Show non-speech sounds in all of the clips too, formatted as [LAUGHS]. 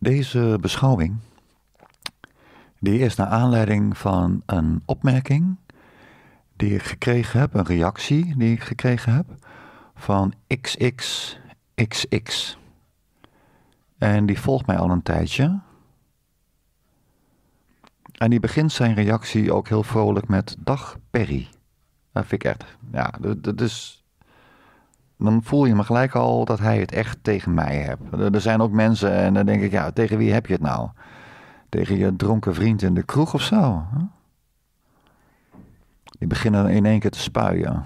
Deze beschouwing die is naar aanleiding van een opmerking die ik gekregen heb, een reactie die ik gekregen heb van XXXX. En die volgt mij al een tijdje. En die begint zijn reactie ook heel vrolijk met: Dag Perry. Dat vind ik echt. Ja, dat is dan voel je me gelijk al dat hij het echt tegen mij hebt. Er zijn ook mensen en dan denk ik, ja, tegen wie heb je het nou? Tegen je dronken vriend in de kroeg of zo? Die beginnen in één keer te spuien.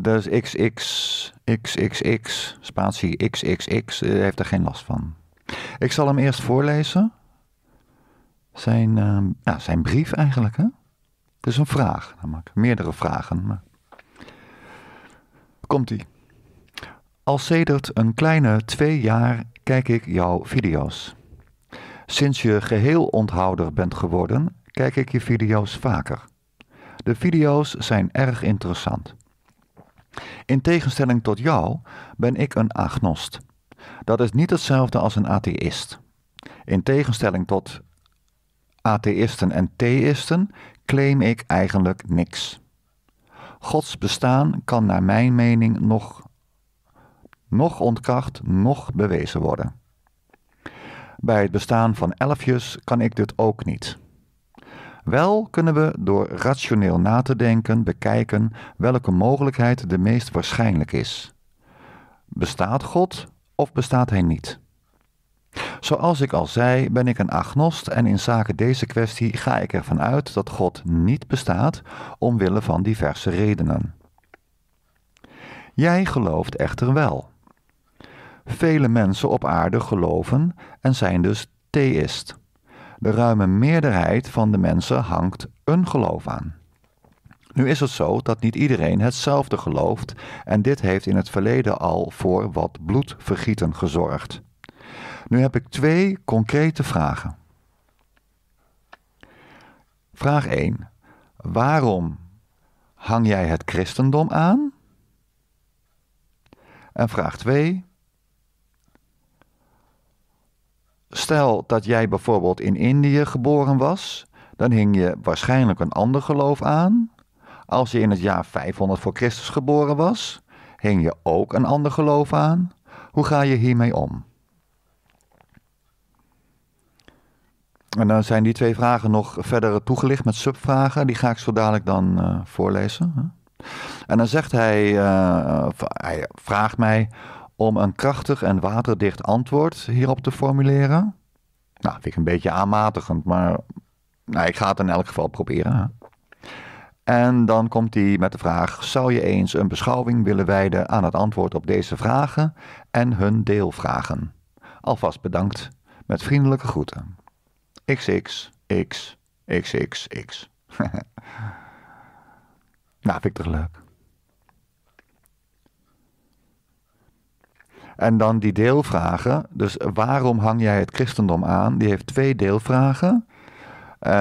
Dus XX, XXX, spatie XXX, eh, heeft er geen last van. Ik zal hem eerst voorlezen. Zijn, uh, zijn brief eigenlijk, hè? Het is een vraag, namelijk. Meerdere vragen, maar... Komt-ie. Al sedert een kleine twee jaar kijk ik jouw video's. Sinds je geheel onthouder bent geworden, kijk ik je video's vaker. De video's zijn erg interessant. In tegenstelling tot jou ben ik een agnost. Dat is niet hetzelfde als een atheïst. In tegenstelling tot atheïsten en theïsten claim ik eigenlijk niks. Gods bestaan kan naar mijn mening nog, nog ontkracht, nog bewezen worden. Bij het bestaan van elfjes kan ik dit ook niet. Wel kunnen we door rationeel na te denken bekijken welke mogelijkheid de meest waarschijnlijk is. Bestaat God of bestaat Hij niet? Zoals ik al zei, ben ik een agnost en in zaken deze kwestie ga ik ervan uit dat God niet bestaat omwille van diverse redenen. Jij gelooft echter wel. Vele mensen op aarde geloven en zijn dus theïst. De ruime meerderheid van de mensen hangt een geloof aan. Nu is het zo dat niet iedereen hetzelfde gelooft en dit heeft in het verleden al voor wat bloedvergieten gezorgd. Nu heb ik twee concrete vragen. Vraag 1. Waarom hang jij het christendom aan? En vraag 2. Stel dat jij bijvoorbeeld in Indië geboren was, dan hing je waarschijnlijk een ander geloof aan. Als je in het jaar 500 voor Christus geboren was, hing je ook een ander geloof aan. Hoe ga je hiermee om? En dan zijn die twee vragen nog verder toegelicht met subvragen. Die ga ik zo dadelijk dan eh, voorlezen. En dan zegt hij, eh, hij vraagt mij om een krachtig en waterdicht antwoord hierop te formuleren. Nou, vind ik een beetje aanmatigend, maar nou, ik ga het in elk geval proberen. En dan komt hij met de vraag: zou je eens een beschouwing willen wijden aan het antwoord op deze vragen en hun deelvragen? Alvast bedankt. Met vriendelijke groeten. X. [LAUGHS] nou, vind ik toch leuk. En dan die deelvragen. Dus waarom hang jij het christendom aan? Die heeft twee deelvragen. Eh,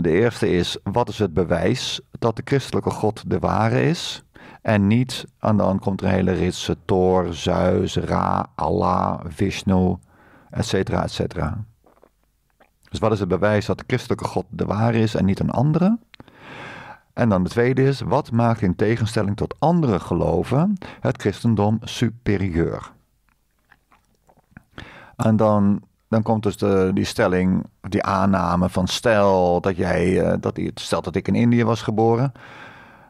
de eerste is: wat is het bewijs dat de christelijke God de ware is? En niet, en dan komt er een hele rits Thor, Zeus, Ra, Allah, Vishnu, etcetera, etcetera. Dus wat is het bewijs dat de christelijke God de ware is en niet een andere? En dan de tweede is, wat maakt in tegenstelling tot andere geloven het christendom superieur? En dan, dan komt dus de, die stelling, die aanname van stel dat jij, eh, dat, stel dat ik in Indië was geboren,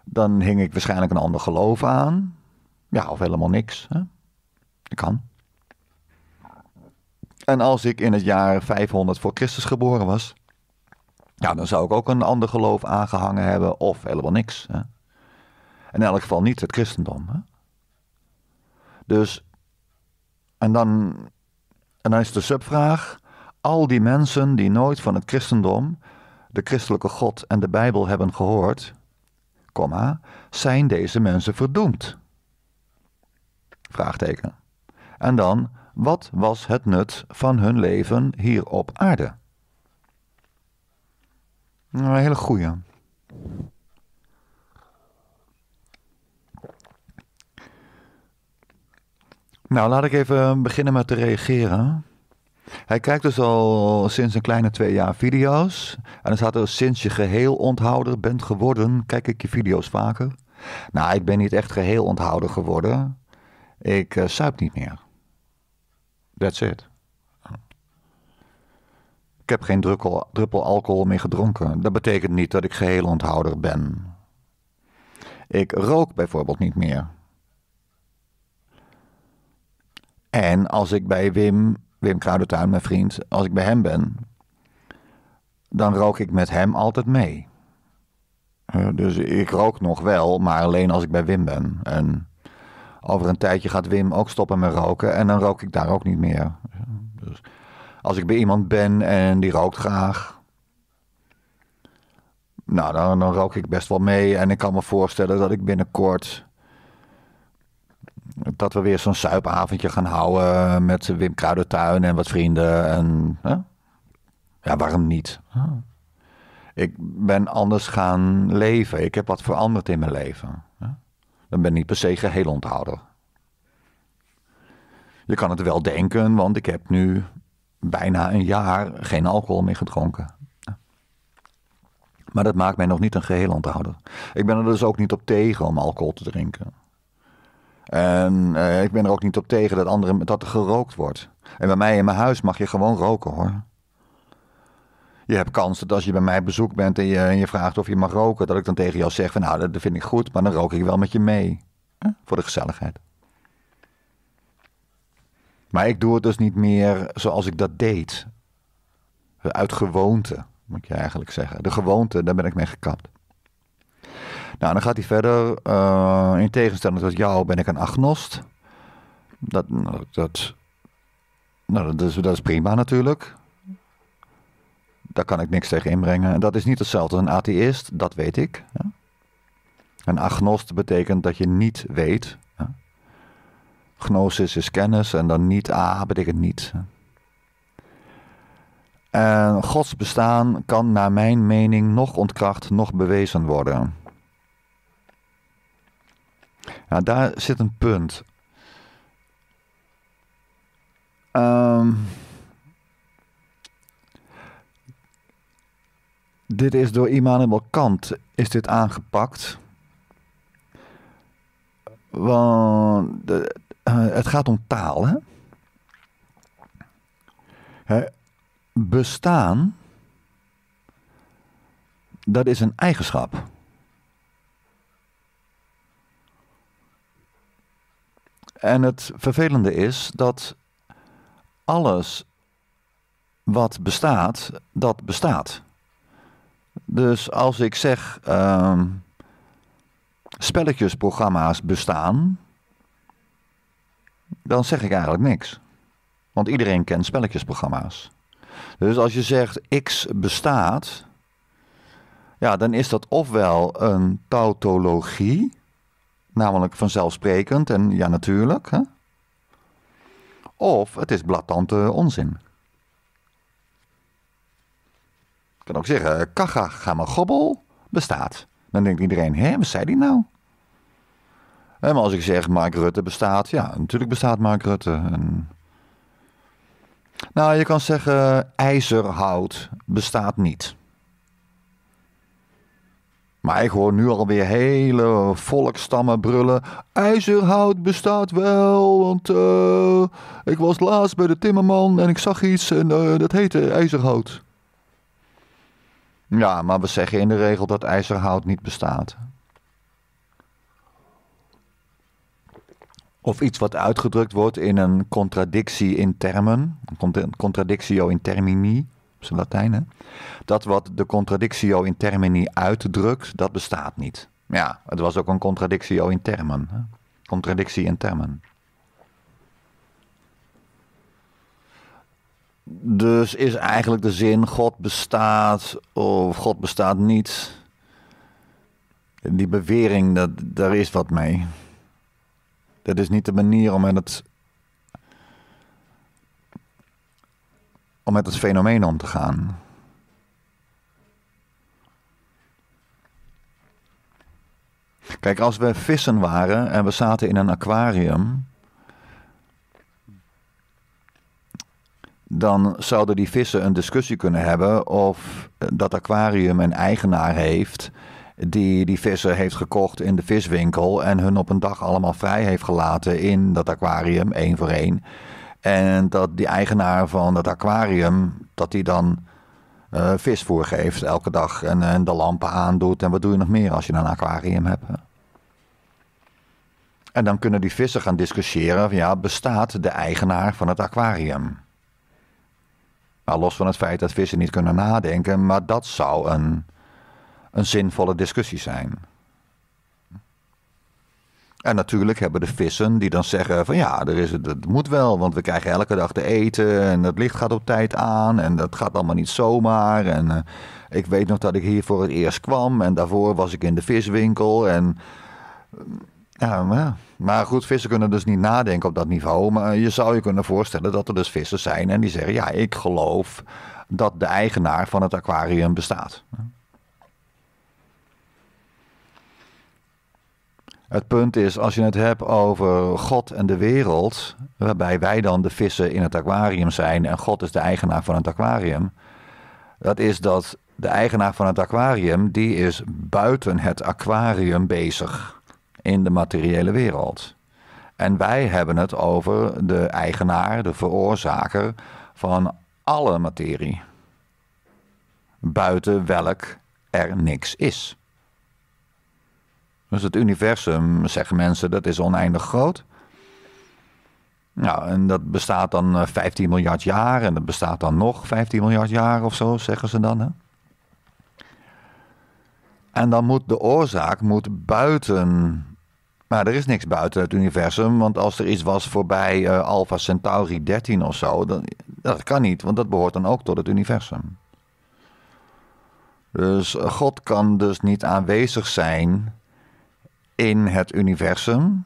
dan hing ik waarschijnlijk een ander geloof aan. Ja, of helemaal niks. Hè? Dat kan. En als ik in het jaar 500 voor Christus geboren was, ja, dan zou ik ook een ander geloof aangehangen hebben of helemaal niks. Hè? In elk geval niet het christendom. Hè? Dus, en dan, en dan is de subvraag, al die mensen die nooit van het christendom, de christelijke God en de Bijbel hebben gehoord, komma, zijn deze mensen verdoemd? Vraagteken. En dan, wat was het nut van hun leven hier op aarde? Nou, een hele goeie. Nou, laat ik even beginnen met te reageren. Hij kijkt dus al sinds een kleine twee jaar video's. En dan staat er sinds je geheel onthouder bent geworden, kijk ik je video's vaker. Nou, ik ben niet echt geheel onthouder geworden. Ik uh, suip niet meer. That's it. Ik heb geen druppel, druppel alcohol meer gedronken. Dat betekent niet dat ik geheel onthouder ben. Ik rook bijvoorbeeld niet meer. En als ik bij Wim, Wim Kruidentuin, mijn vriend, als ik bij hem ben, dan rook ik met hem altijd mee. Eh, dus ik rook nog wel, maar alleen als ik bij Wim ben. En over een tijdje gaat Wim ook stoppen met roken. En dan rook ik daar ook niet meer. Dus als ik bij iemand ben en die rookt graag. Nou, dan, rook ik best wel mee. En ik kan me voorstellen dat ik binnenkort dat we weer zo'n suipavondje gaan houden met Wim Kruidentuin en wat vrienden. En, Ja, waarom niet? Ah. Ik ben anders gaan leven. Ik heb wat veranderd in mijn leven dan ben ik per se geheel onthouder. Je kan het wel denken, want ik heb nu bijna een jaar geen alcohol meer gedronken. Maar dat maakt mij nog niet een geheel onthouder. Ik ben er dus ook niet op tegen om alcohol te drinken. En eh, ik ben er ook niet op tegen dat, anderen, dat er gerookt wordt. En bij mij in mijn huis mag je gewoon roken hoor je hebt kans dat als je bij mij bezoek bent en je, en je, vraagt of je mag roken, dat ik dan tegen jou zeg van nou, dat, vind ik goed, maar dan rook ik wel met je mee. Voor de gezelligheid. Maar ik doe het dus niet meer zoals ik dat deed. Uit gewoonte, moet je eigenlijk zeggen. De gewoonte, daar ben ik mee gekapt. Nou, dan gaat hij verder. Eh, in tegenstelling tot jou ben ik een agnost. Dat, nou, dat, nou, dat, is, dat is prima natuurlijk. Daar kan ik niks tegen inbrengen. En dat is niet hetzelfde als een atheïst, dat weet ik. Een agnost betekent dat je niet weet. Gnosis is kennis en dan niet a betekent niet. En Gods bestaan kan naar mijn mening nog ontkracht, nog bewezen worden. Nou, daar zit een punt. Um, Dit is door Immanuel Kant is dit aangepakt. Want eh, het gaat om taal. Hè, bestaan, dat is een eigenschap. En het vervelende is dat alles wat bestaat, dat bestaat. Dus als ik zeg ehm, spelletjesprogramma's bestaan, dan zeg ik eigenlijk niks. Want iedereen kent spelletjesprogramma's. Dus als je zegt X bestaat, ja, dan is dat ofwel een tautologie, namelijk vanzelfsprekend en ja natuurlijk, hè? of het is blattante eh, onzin. kan ook zeggen, Kaga gobbel bestaat. Dan denkt iedereen, hè, wat zei die nou? En maar als ik zeg, Mark Rutte bestaat, ja, natuurlijk bestaat Mark Rutte. En... Nou, je kan zeggen, ijzerhout bestaat niet. Maar ik hoor nu alweer hele volkstammen brullen. IJzerhout bestaat wel, want eh, ik was laatst bij de timmerman en ik zag iets en eh, dat heette ijzerhout. Ja, maar we zeggen in de regel dat ijzerhout niet bestaat. Of iets wat uitgedrukt wordt in een contradictie in termen, contradictio in termini, op zijn Latijn. Hè? Dat wat de contradictio in termini uitdrukt, dat bestaat niet. Ja, het was ook een contradictio in termen. Hè? Contradictie in termen. Dus is eigenlijk de zin God bestaat of God bestaat niet. Die bewering, dat, daar is wat mee. Dat is niet de manier om met het, om met het fenomeen om te gaan. Kijk, als we vissen waren en we zaten in een aquarium dan zouden die vissen een discussie kunnen hebben of dat aquarium een eigenaar heeft die die vissen heeft gekocht in de viswinkel en hun op een dag allemaal vrij heeft gelaten in dat aquarium, één voor één. En dat die eigenaar van dat aquarium, dat die dan eh, vis voorgeeft elke dag en, en, de lampen aandoet. En wat doe je nog meer als je een aquarium hebt? En dan kunnen die vissen gaan discussiëren, ja, bestaat de eigenaar van het aquarium? Maar los van het feit dat vissen niet kunnen nadenken, maar dat zou een, een zinvolle discussie zijn. En natuurlijk hebben de vissen die dan zeggen van ja, er is het, moet wel, want we krijgen elke dag te eten en het licht gaat op tijd aan en dat gaat allemaal niet zomaar. En eh, ik weet nog dat ik hier voor het eerst kwam en daarvoor was ik in de viswinkel en ja, maar, maar goed, vissen kunnen dus niet nadenken op dat niveau. Maar je zou je kunnen voorstellen dat er dus vissen zijn en die zeggen: Ja, ik geloof dat de eigenaar van het aquarium bestaat. Het punt is, als je het hebt over God en de wereld, waarbij wij dan de vissen in het aquarium zijn en God is de eigenaar van het aquarium, dat is dat de eigenaar van het aquarium, die is buiten het aquarium bezig in de materiële wereld. En wij hebben het over de eigenaar, de veroorzaker van alle materie, buiten welk er niks is. Dus het universum, zeggen mensen, dat is oneindig groot. Nou, en dat bestaat dan 15 eh, miljard jaar en dat bestaat dan nog 15 miljard jaar of zo, zeggen ze dan. Hè? En dan moet de oorzaak moet buiten maar er is niks buiten het universum, want als er iets was voorbij uh, Alpha Centauri 13 of zo, dan, dat kan niet, want dat behoort dan ook tot het universum. Dus God kan dus niet aanwezig zijn in het universum,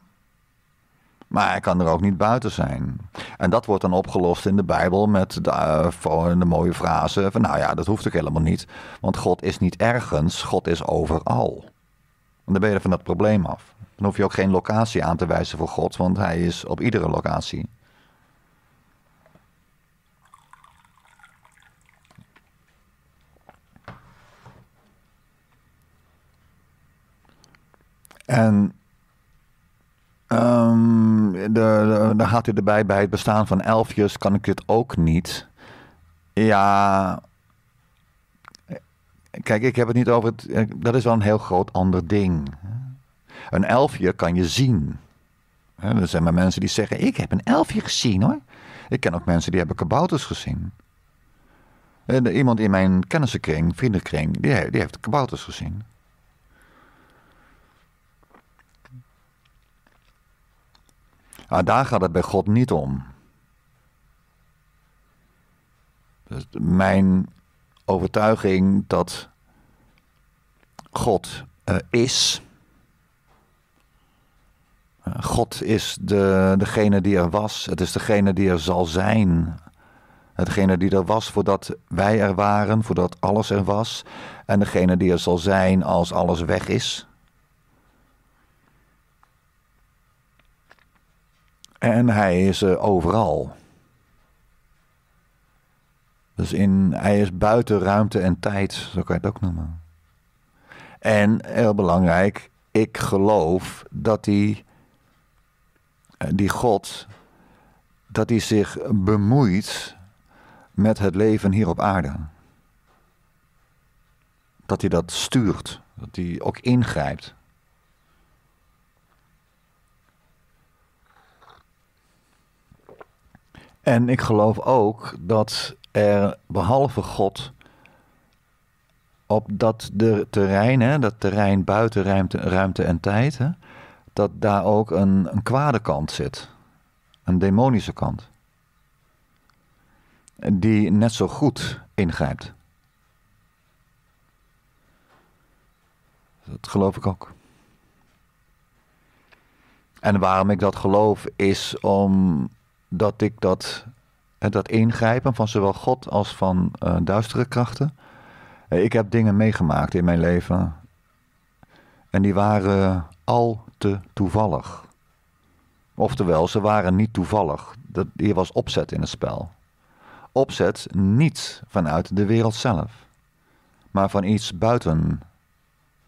maar hij kan er ook niet buiten zijn. En dat wordt dan opgelost in de Bijbel met de, uh, de mooie frase van nou ja, dat hoeft ook helemaal niet, want God is niet ergens, God is overal dan ben je van dat probleem af. Dan hoef je ook geen locatie aan te wijzen voor God, want Hij is op iedere locatie. En um, dan gaat u erbij bij het bestaan van elfjes kan ik dit ook niet. Ja, Kijk, ik heb het niet over het. Eh, dat is wel een heel groot ander ding. Een elfje kan je zien. Er zijn maar mensen die zeggen: Ik heb een elfje gezien hoor. Ik ken ook mensen die hebben kabouters gezien. Eh, iemand in mijn kennissenkring, vriendenkring, die, heeft kabouters gezien. Maar ah, daar gaat het bij God niet om. Dus mijn overtuiging dat God eh, is. Eh, God is de, degene die er was. Het is degene die er zal zijn. Hetgene die er was voordat wij er waren, voordat alles er was. En degene die er zal zijn als alles weg is. En hij is overal. Dus in, hij is buiten ruimte en tijd, zo kan je het ook noemen. En heel belangrijk, ik geloof dat die, eh, die God, dat hij zich bemoeit met het leven hier op aarde. Dat hij dat stuurt, dat hij ook ingrijpt. En ik geloof ook dat er behalve God op dat de terrein, hè, dat terrein buiten ruimte, ruimte en tijd, hè, dat daar ook een, een kwade kant zit. Een demonische kant. Die net zo goed ingrijpt. Dat geloof ik ook. En waarom ik dat geloof is omdat ik dat dat ingrijpen van zowel God als van eh, duistere krachten. Ik heb dingen meegemaakt in mijn leven. En die waren al te toevallig. Oftewel, ze waren niet toevallig. Dat, hier was opzet in het spel. Opzet niet vanuit de wereld zelf, maar van iets buiten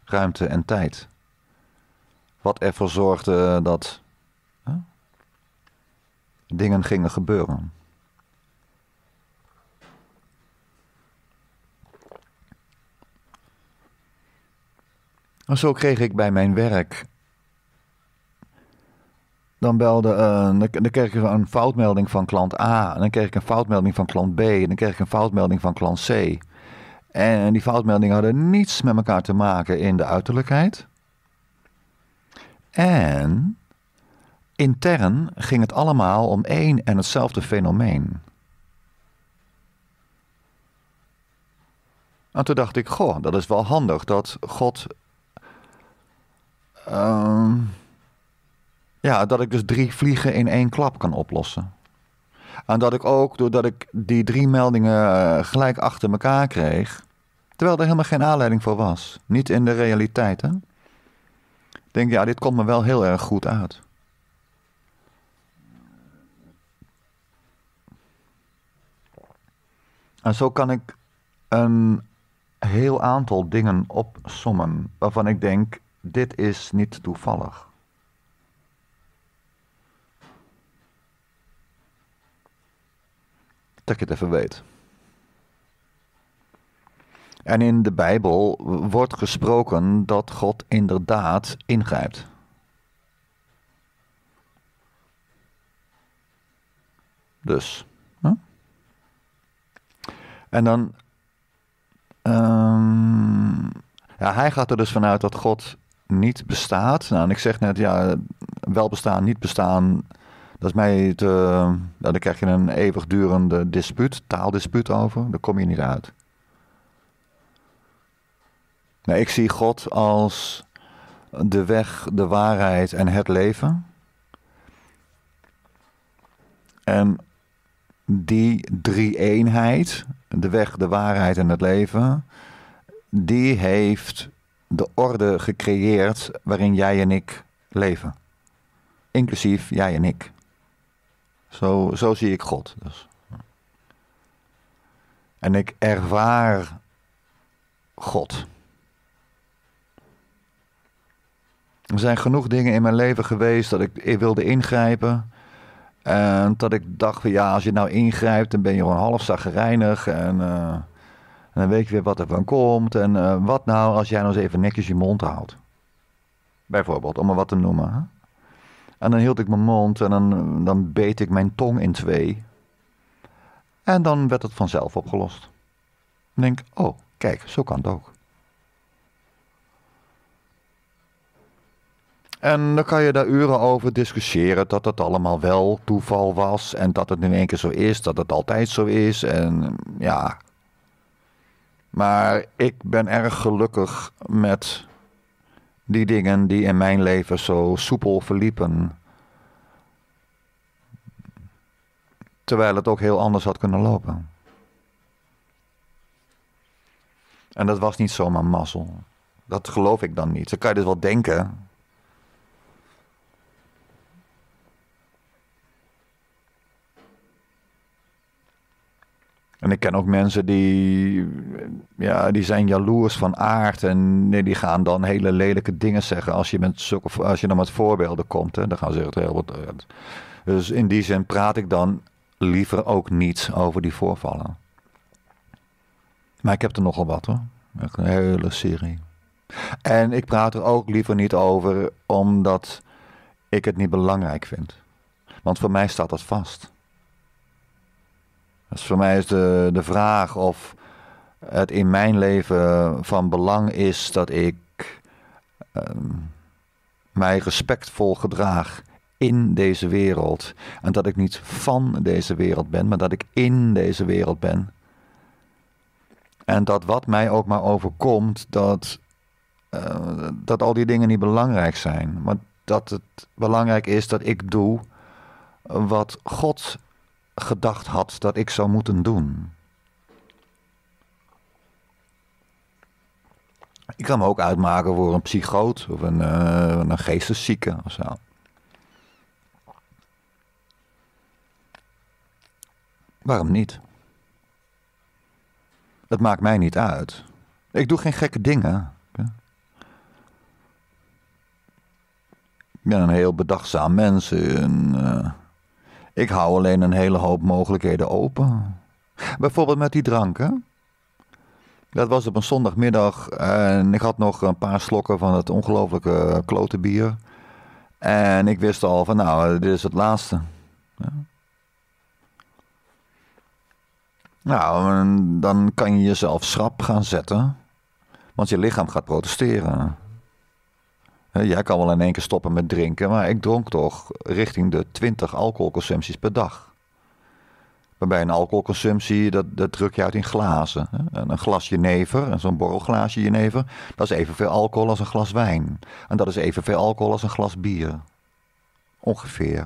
ruimte en tijd. Wat ervoor zorgde dat dingen gingen gebeuren. Maar zo kreeg ik bij mijn werk. Dan belde, eh, dan, kreeg ik een foutmelding van klant A. En dan kreeg ik een foutmelding van klant B. En dan kreeg ik een foutmelding van klant C. En die foutmeldingen hadden niets met elkaar te maken in de uiterlijkheid. En intern ging het allemaal om één en hetzelfde fenomeen. En toen dacht ik, goh, dat is wel handig dat God Ehm, ja, dat ik dus drie vliegen in één klap kan oplossen. En dat ik ook, doordat ik die drie meldingen eh, gelijk achter elkaar kreeg, terwijl er helemaal geen aanleiding voor was, niet in de realiteit, hè, denk ja, dit komt me wel heel erg goed uit. En zo kan ik een heel aantal dingen opsommen waarvan ik denk, dit is niet toevallig. Dat je het even weet. En in de Bijbel wordt gesproken dat God inderdaad ingrijpt. Dus. Hè? En dan. Ehm, ja, hij gaat er dus vanuit dat God niet bestaat. Nou, en ik zeg net, ja, wel bestaan, niet bestaan. Dat is mij te. Nou, daar krijg je een eeuwigdurende dispuut, taaldispuut over. Daar kom je niet uit. Nou, ik zie God als de weg, de waarheid en het leven. En die drie eenheid, de weg, de waarheid en het leven, die heeft de orde gecreëerd waarin jij en ik leven. Inclusief jij en ik. Zo, zo zie ik God. Dus. En ik ervaar God. Er zijn genoeg dingen in mijn leven geweest dat ik wilde ingrijpen. En dat ik dacht van ja, als je nou ingrijpt, dan ben je gewoon half zagrijnig. En eh, en dan weet je weer wat er van komt. En eh, wat nou als jij nou eens even netjes je mond houdt. Bijvoorbeeld, om maar wat te noemen. Hè? En dan hield ik mijn mond en dan, dan beet ik mijn tong in twee. En dan werd het vanzelf opgelost. Dan denk, oh, kijk, zo kan het ook. En dan kan je daar uren over discussiëren dat het allemaal wel toeval was en dat het in één keer zo is, dat het altijd zo is. En ja, maar ik ben erg gelukkig met die dingen die in mijn leven zo soepel verliepen. Terwijl het ook heel anders had kunnen lopen. En dat was niet zomaar mazzel. Dat geloof ik dan niet. Dan kan je dus wel denken. En ik ken ook mensen die, ja, die zijn jaloers van aard. En nee, die gaan dan hele lelijke dingen zeggen als je, met zulke, als je dan met voorbeelden komt. Hè, dan gaan ze het heel wat. Eh, dus in die zin praat ik dan liever ook niet over die voorvallen. Maar ik heb er nogal wat hoor. Een hele serie. En ik praat er ook liever niet over omdat ik het niet belangrijk vind. Want voor mij staat dat vast voor mij is de, de vraag of het in mijn leven van belang is dat ik ehm, mij respectvol gedraag in deze wereld. En dat ik niet van deze wereld ben, maar dat ik in deze wereld ben. En dat wat mij ook maar overkomt, dat, eh, dat al die dingen niet belangrijk zijn. Maar dat het belangrijk is dat ik doe wat God gedacht had dat ik zou moeten doen. Ik kan me ook uitmaken voor een psychoot of een, uh, een geesteszieke of zo. Waarom niet? Het maakt mij niet uit. Ik doe geen gekke dingen. Ik ben een heel bedachtzaam mens. En, eh, ik hou alleen een hele hoop mogelijkheden open. Bijvoorbeeld met die dranken. Dat was op een zondagmiddag en ik had nog een paar slokken van het ongelofelijke klotenbier En ik wist al van nou, dit is het laatste. Nou, dan kan je jezelf schrap gaan zetten. Want je lichaam gaat protesteren. Jij kan wel in één keer stoppen met drinken, maar ik dronk toch richting de 20 alcoholconsumpties per dag. Waarbij een alcoholconsumptie, dat, dat druk je uit in glazen. En een glas jenever, zo'n borrelglaasje jenever, dat is evenveel alcohol als een glas wijn. En dat is evenveel alcohol als een glas bier. Ongeveer.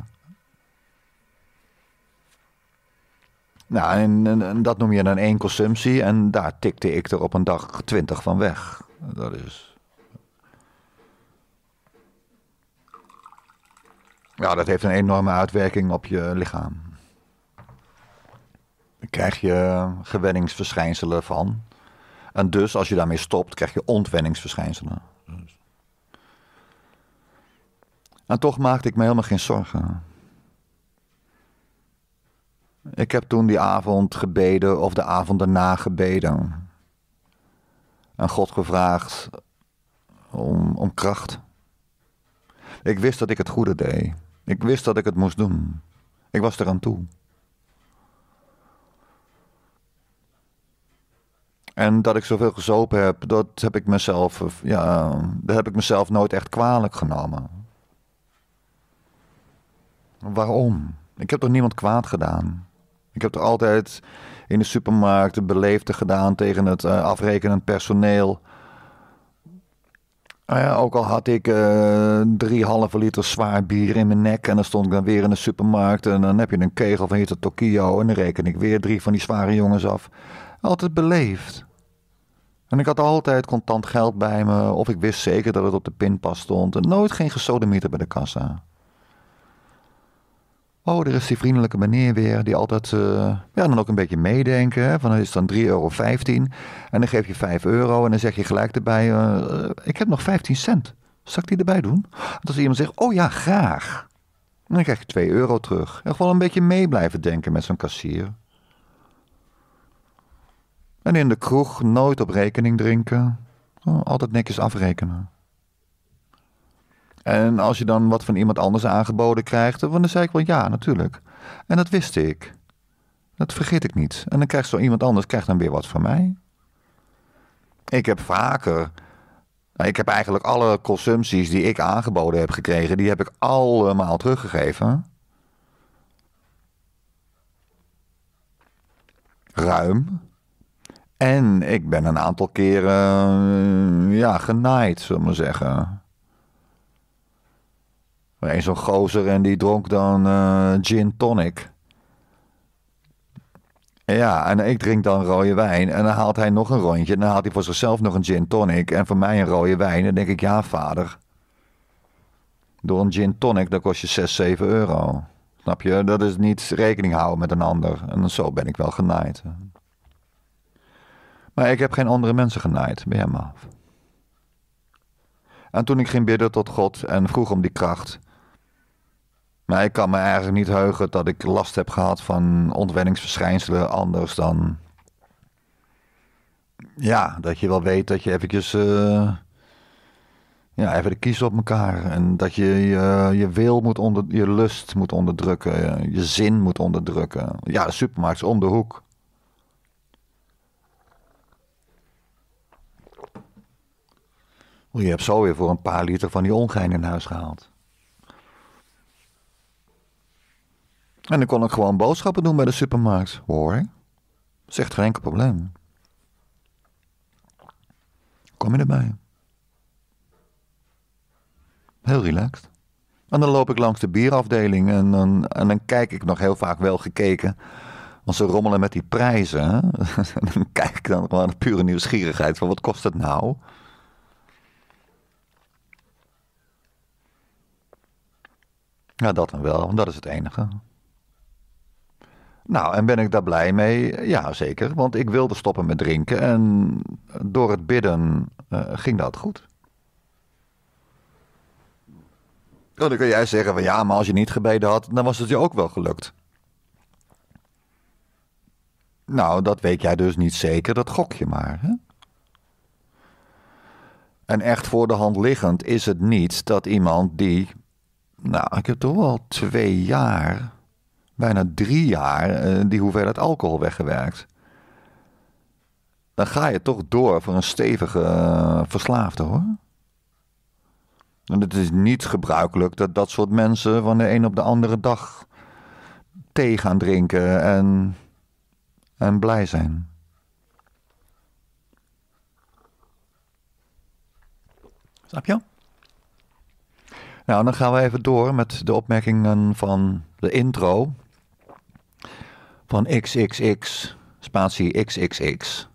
Nou, en, en dat noem je dan één consumptie en daar tikte ik er op een dag 20 van weg. Dat is Ja, dat heeft een enorme uitwerking op je lichaam. Daar krijg je gewenningsverschijnselen van. En dus, als je daarmee stopt, krijg je ontwenningsverschijnselen. En toch maakte ik me helemaal geen zorgen. Ik heb toen die avond gebeden of de avond daarna gebeden. En God gevraagd om, om kracht. Ik wist dat ik het goede deed. Ik wist dat ik het moest doen. Ik was eraan toe. En dat ik zoveel gezopen heb, dat heb ik mezelf, ja, dat heb ik mezelf nooit echt kwalijk genomen. Waarom? Ik heb toch niemand kwaad gedaan? Ik heb er altijd in de supermarkt beleefde gedaan tegen het eh, afrekenend personeel. Nou ja, ook al had ik eh, drie halve liter zwaar bier in mijn nek. En dan stond ik dan weer in de supermarkt. En dan heb je een kegel van hier tot Tokio. En dan reken ik weer drie van die zware jongens af. Altijd beleefd. En ik had altijd contant geld bij me. Of ik wist zeker dat het op de pinpas stond. En nooit geen gesodemieter bij de kassa. Oh, er is die vriendelijke meneer weer, die altijd, eh, ja, dan ook een beetje meedenken. Hè? Van, het is dan 3,15 euro. En dan geef je 5 euro en dan zeg je gelijk erbij, eh, eh, ik heb nog 15 cent. Zal ik die erbij doen? Dat als iemand zegt, oh ja, graag. Dan krijg je 2 euro terug. En gewoon een beetje mee blijven denken met zo'n kassier. En in de kroeg nooit op rekening drinken. Oh, altijd netjes afrekenen. En als je dan wat van iemand anders aangeboden krijgt, dan zei ik wel ja, natuurlijk. En dat wist ik. Dat vergeet ik niet. En dan krijgt zo iemand anders krijgt dan weer wat van mij. Ik heb vaker. Nou, ik heb eigenlijk alle consumpties die ik aangeboden heb gekregen, die heb ik allemaal teruggegeven. Ruim. En ik ben een aantal keren eh, ja, genaaid, zullen we zeggen. Een zo'n gozer en die dronk dan eh, gin tonic. Ja, en ik drink dan rode wijn. En dan haalt hij nog een rondje. En dan haalt hij voor zichzelf nog een gin tonic. En voor mij een rode wijn. En dan denk ik, ja vader. Door een gin tonic, dat kost je 6, 7 euro. Snap je? Dat is niet rekening houden met een ander. En zo ben ik wel genaaid. Maar ik heb geen andere mensen genaaid. Ben jij maar. En toen ik ging bidden tot God en vroeg om die kracht, maar ik kan me eigenlijk niet heugen dat ik last heb gehad van ontwenningsverschijnselen anders dan. Ja, dat je wel weet dat je eventjes. Eh, ja, even de kiezen op elkaar. En dat je je, je wil moet onder. je lust moet onderdrukken. Je zin moet onderdrukken. Ja, de supermarkt is om de hoek. Oh, je hebt zo weer voor een paar liter van die ongein in huis gehaald. En dan kon ik gewoon boodschappen doen bij de supermarkt, hoor. zegt geen enkel probleem. Kom je erbij? Heel relaxed. En dan loop ik langs de bierafdeling en dan, en dan kijk ik nog heel vaak wel gekeken. Want ze rommelen met die prijzen. [LAUGHS] dan kijk ik dan gewoon de pure nieuwsgierigheid van wat kost het nou? Ja, dat dan wel, dat is het enige. Nou, en ben ik daar blij mee? Ja, zeker. Want ik wilde stoppen met drinken. En door het bidden eh, ging dat goed. Oh, dan kun jij zeggen van ja, maar als je niet gebeden had, dan was het je ook wel gelukt. Nou, dat weet jij dus niet zeker, dat gok je maar. Hè? En echt voor de hand liggend is het niet dat iemand die, nou, ik heb toch wel twee jaar bijna drie jaar uh, die hoeveelheid alcohol weggewerkt. Dan ga je toch door voor een stevige eh, verslaafde hoor. En het is niet gebruikelijk dat dat soort mensen van de een op de andere dag thee gaan drinken en, en blij zijn. Snap je? Nou, dan gaan we even door met de opmerkingen van de intro van XXX, spatie XXX.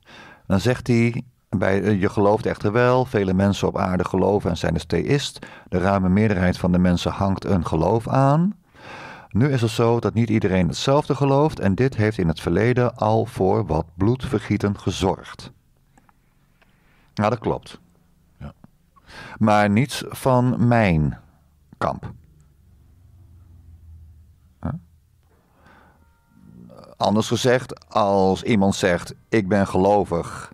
Dan zegt hij, bij, eh, je gelooft echter wel, vele mensen op aarde geloven en zijn dus theïst. De ruime meerderheid van de mensen hangt een geloof aan. Nu is het zo dat niet iedereen hetzelfde gelooft en dit heeft in het verleden al voor wat bloedvergieten gezorgd. Nou, dat klopt. Ja. Maar niets van mijn kamp. Anders gezegd, als iemand zegt: Ik ben gelovig.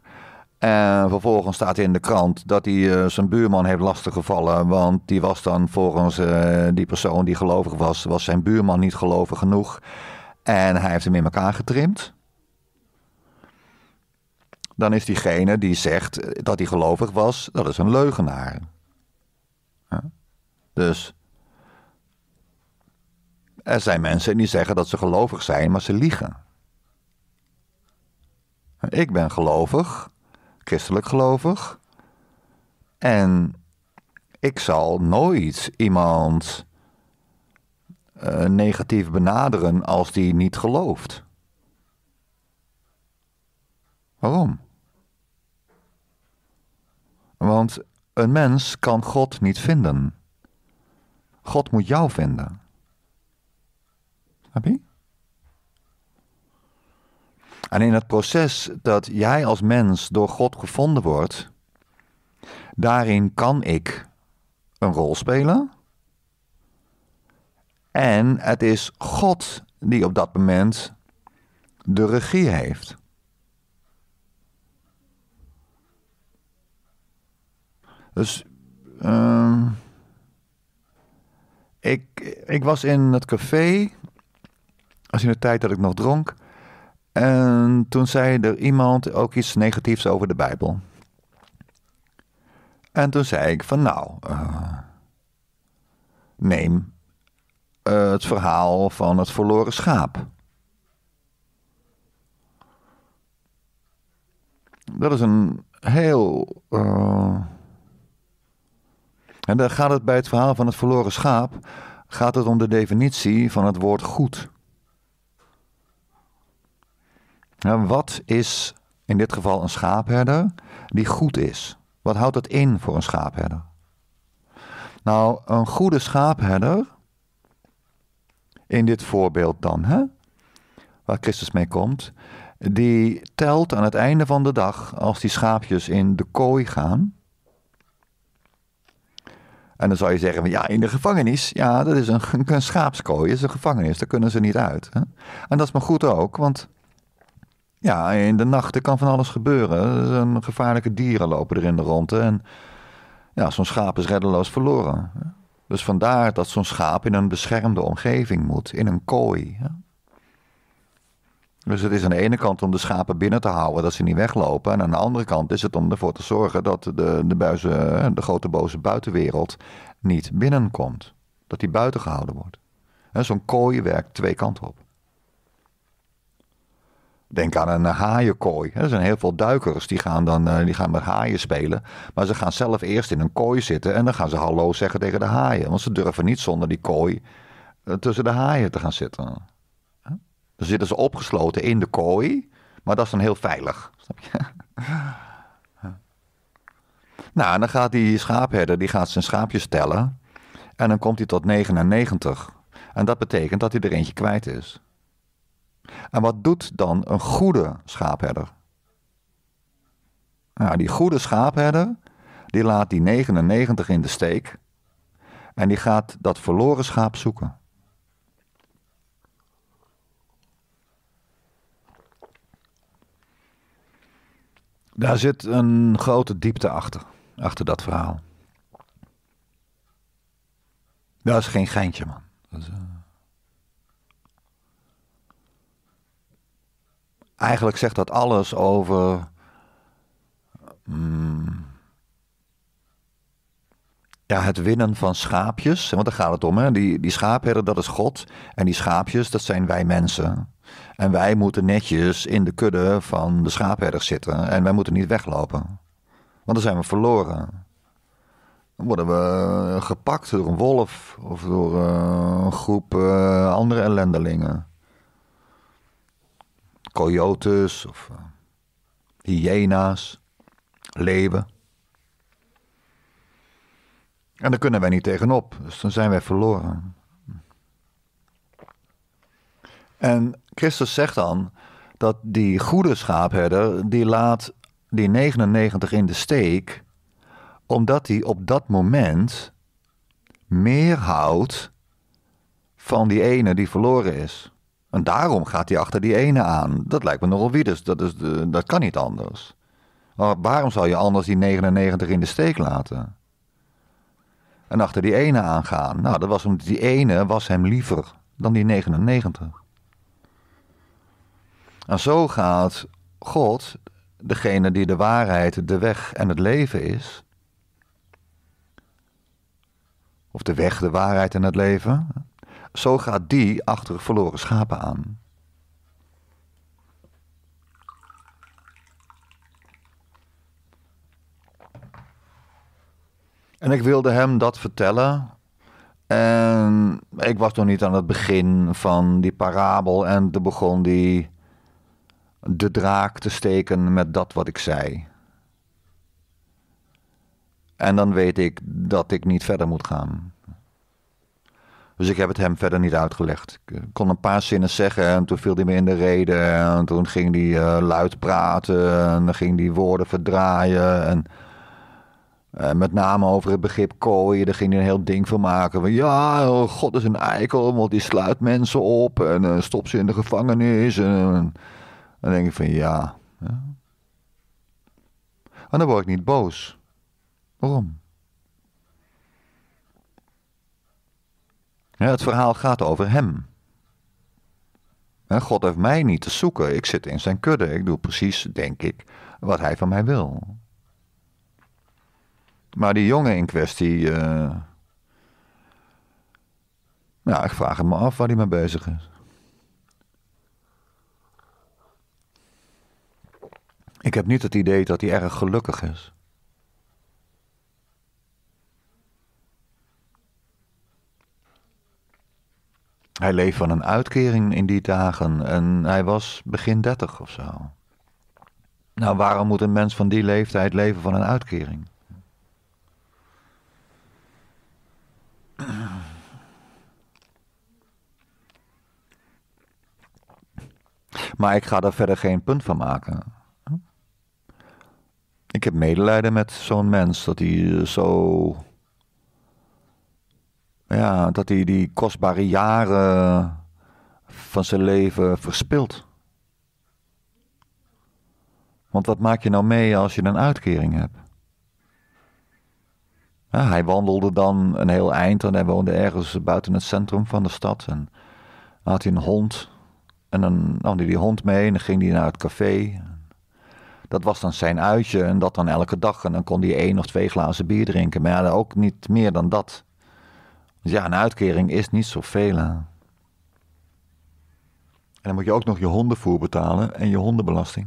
En vervolgens staat in de krant dat hij eh, zijn buurman heeft lastiggevallen. Want die was dan volgens eh, die persoon die gelovig was, was zijn buurman niet gelovig genoeg. En hij heeft hem in elkaar getrimd. Dan is diegene die zegt dat hij gelovig was, dat is een leugenaar. Dus er zijn mensen die zeggen dat ze gelovig zijn, maar ze liegen. Ik ben gelovig, christelijk gelovig. En ik zal nooit iemand eh, negatief benaderen als die niet gelooft. Waarom? Want een mens kan God niet vinden. God moet jou vinden. En in het proces dat jij als mens door God gevonden wordt, daarin kan ik een rol spelen. En het is God die op dat moment de regie heeft. Dus ehm, ik, ik was in het café als in de tijd dat ik nog dronk. En toen zei er iemand ook iets negatiefs over de Bijbel. En toen zei ik van nou, eh, neem eh, het verhaal van het verloren schaap. Dat is een heel. Eh, en dan gaat het bij het verhaal van het verloren schaap. Gaat het om de definitie van het woord goed wat is in dit geval een schaapherder die goed is? Wat houdt dat in voor een schaapherder? Nou, een goede schaapherder, in dit voorbeeld dan, hè, waar Christus mee komt, die telt aan het einde van de dag, als die schaapjes in de kooi gaan. En dan zou je zeggen, ja, in de gevangenis, ja, dat is een, een schaapskooi, is een gevangenis, daar kunnen ze niet uit. Hè? En dat is maar goed ook, want ja, in de nachten kan van alles gebeuren. gevaarlijke dieren lopen er in de ronde. En ja, zo'n schaap is reddeloos verloren. Dus vandaar dat zo'n schaap in een beschermde omgeving moet, in een kooi. Dus het is aan de ene kant om de schapen binnen te houden, dat ze niet weglopen. En aan de andere kant is het om ervoor te zorgen dat de, de, buizen, de grote boze buitenwereld niet binnenkomt. Dat die buiten gehouden wordt. Zo'n kooi werkt twee kanten op. Denk aan een eh, haaienkooi. Er zijn heel veel duikers die gaan dan eh, die gaan met haaien spelen. Maar ze gaan zelf eerst in een kooi zitten en dan gaan ze hallo zeggen tegen de haaien. Want ze durven niet zonder die kooi eh, tussen de haaien te gaan zitten. Dan zitten ze opgesloten in de kooi, maar dat is dan heel veilig. [LAUGHS] Nou, en dan gaat die schaapherder die gaat zijn schaapjes tellen. En dan komt hij tot 99. En dat betekent dat hij er eentje kwijt is. En wat doet dan een goede schaapherder? Nou, die goede schaapherder, die laat die 99 in de steek en die gaat dat verloren schaap zoeken. Daar zit een grote diepte achter, achter dat verhaal. Dat is geen geintje, man. Dat is, eh, eigenlijk zegt dat alles over. Mm, ja, het winnen van schaapjes. Want daar gaat het om. Hè? Die, die schaapherder, dat is God. En die schaapjes, dat zijn wij mensen. En wij moeten netjes in de kudde van de schaapherder zitten. En wij moeten niet weglopen. Want dan zijn we verloren. Dan worden we eh, gepakt door een wolf of door eh, een groep eh, andere ellendelingen coyotes of eh, hyena's, leeuwen. En daar kunnen wij niet tegenop, dus dan zijn wij verloren. En Christus zegt dan dat die goede schaapherder, die laat die 99 in de steek, omdat hij op dat moment meer houdt van die ene die verloren is. En daarom gaat hij achter die ene aan. Dat lijkt me nogal wie dus Dat, is de, dat kan niet anders. Maar waarom zou je anders die 99 in de steek laten? En achter die ene aangaan. Nou, dat was omdat die ene was hem liever dan die 99. En zo gaat God, degene die de waarheid, de weg en het leven is. Of de weg, de waarheid en het leven. Zo gaat die achter verloren schapen aan. En ik wilde hem dat vertellen. En ik was nog niet aan het begin van die parabel. En toen begon die de draak te steken met dat wat ik zei. En dan weet ik dat ik niet verder moet gaan. Dus ik heb het hem verder niet uitgelegd. Ik eh, kon een paar zinnen zeggen en toen viel hij me in de reden. En toen ging hij uh, luid praten en dan ging hij woorden verdraaien. En, eh, met name over het begrip kooien, daar ging hij een heel ding van maken. Van, ja, oh, God is een eikel, want die sluit mensen op en stopt ze in de gevangenis. En, dan denk ik van ja. ja. En dan word ik niet boos. Waarom? het verhaal gaat over hem. God heeft mij niet te zoeken. Ik zit in zijn kudde. Ik doe precies, denk ik, wat hij van mij wil. Maar die jongen in kwestie. nou, ik vraag hem af waar hij mee bezig is. Ik heb niet het idee dat hij erg gelukkig is. Hij leefde van een uitkering in die dagen en hij was begin 30 of zo. Nou, waarom moet een mens van die leeftijd leven van een uitkering? Maar ik ga daar verder geen punt van maken. Ik heb medelijden met zo'n mens dat hij zo ja, dat hij die kostbare jaren van zijn leven verspilt. Want wat maak je nou mee als je een uitkering hebt? hij wandelde dan een heel eind en hij woonde ergens buiten het centrum van de stad. En had hij een hond. En dan nam hij die hond mee en dan ging hij naar het café. Dat was dan zijn uitje en dat dan elke dag. En dan kon hij één of twee glazen bier drinken. Maar ook niet meer dan dat. Dus ja, een uitkering is niet zoveel. En dan moet je ook nog je hondenvoer betalen en je hondenbelasting.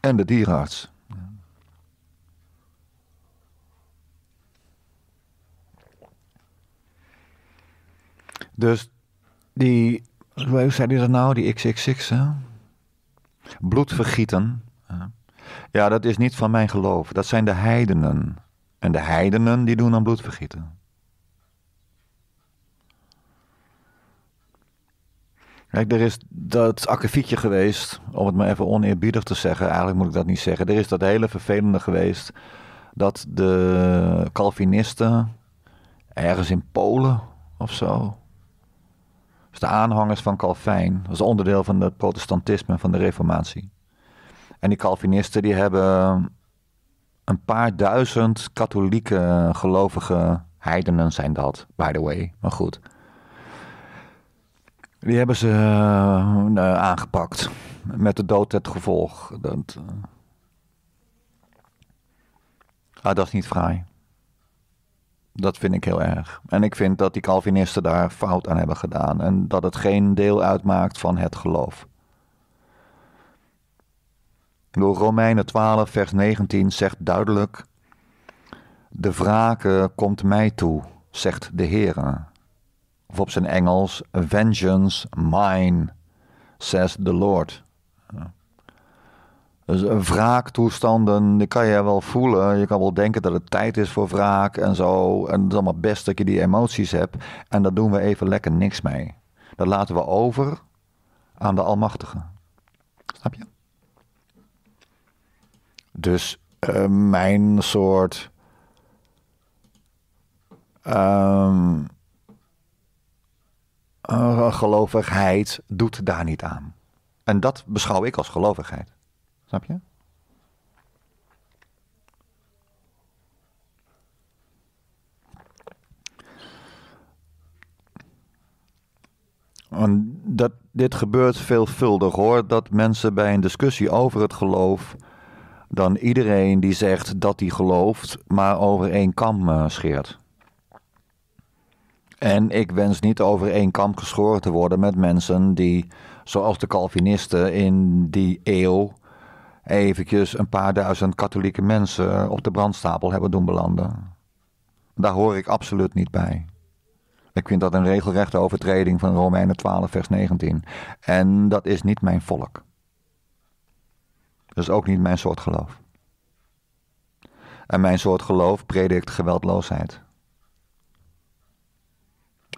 En de dierenarts. Dus die, hoe zei hij dat nou, die XXX, hè? bloed vergieten. Ja, dat is niet van mijn geloof. Dat zijn de heidenen. En de heidenen die doen aan bloed vergieten. Kijk, er is dat akkefietje geweest, om het maar even oneerbiedig te zeggen. Eigenlijk moet ik dat niet zeggen. Er is dat hele vervelende geweest dat de Calvinisten ergens in Polen of zo. Dus de aanhangers van Calvijn, dat is onderdeel van het protestantisme van de reformatie. En die Calvinisten die hebben een paar duizend katholieke gelovige heidenen zijn dat, by the way. Maar goed, die hebben ze eh, eh, aangepakt. Met de dood het gevolg. Dat, eh, Ah, dat is niet fraai. Dat vind ik heel erg. En ik vind dat die Calvinisten daar fout aan hebben gedaan. En dat het geen deel uitmaakt van het geloof. Door Romeinen 12, vers 19 zegt duidelijk: De wrake komt mij toe, zegt de Heer. Of op zijn Engels, Vengeance mine, says the Lord. Dus eh, wraaktoestanden, die kan je wel voelen. Je kan wel denken dat het tijd is voor wraak en zo. En het is allemaal best dat je die emoties hebt. En daar doen we even lekker niks mee. Dat laten we over aan de Almachtige. Snap je? Dus eh, mijn soort. Um, gelovigheid doet daar niet aan. En dat beschouw ik als gelovigheid. Snap je? En dat, dit gebeurt veelvuldig hoor, dat mensen bij een discussie over het geloof dan iedereen die zegt dat hij gelooft, maar over één kam eh, scheert. En ik wens niet over één kamp geschoren te worden met mensen die, zoals de Calvinisten in die eeuw, eventjes een paar duizend katholieke mensen op de brandstapel hebben doen belanden. Daar hoor ik absoluut niet bij. Ik vind dat een regelrechte overtreding van Romeinen 12, vers 19. En dat is niet mijn volk. Dat is ook niet mijn soort geloof. En mijn soort geloof predikt geweldloosheid